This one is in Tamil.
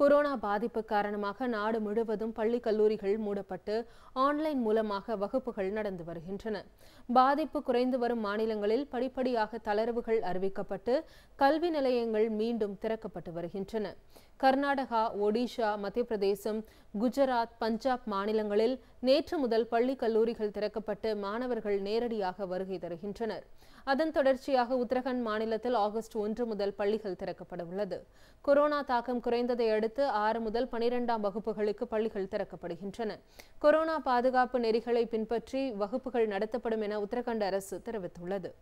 கொரோனா பாதிப்பு காரணமாக நாடு முழுவதும் பள்ளி கல்லூரிகள் மூடப்பட்டு ஆன்லைன் மூலமாக வகுப்புகள் நடந்து வருகின்றன பாதிப்பு குறைந்து வரும் மாநிலங்களில் படிப்படியாக தளர்வுகள் அறிவிக்கப்பட்டு கல்வி நிலையங்கள் மீண்டும் திறக்கப்பட்டு வருகின்றன கர்நாடகா ஒடிஷா மத்திய பிரதேசம் குஜராத் பஞ்சாப் மாநிலங்களில் நேற்று முதல் பள்ளி கல்லூரிகள் திறக்கப்பட்டு மாணவர்கள் நேரடியாக வருகை தருகின்றனர் அதன் தொடர்ச்சியாக உத்தரகாண்ட் மாநிலத்தில் ஆகஸ்ட் ஒன்று முதல் பள்ளிகள் திறக்கப்பட உள்ளது கொரோனா தாக்கம் குறைந்ததை அடுத்து ஆறு முதல் பனிரெண்டாம் வகுப்புகளுக்கு பள்ளிகள் திறக்கப்படுகின்றன கொரோனா பாதுகாப்பு நெறிகளை பின்பற்றி வகுப்புகள் நடத்தப்படும் என உத்தரகாண்ட் அரசு தெரிவித்துள்ளது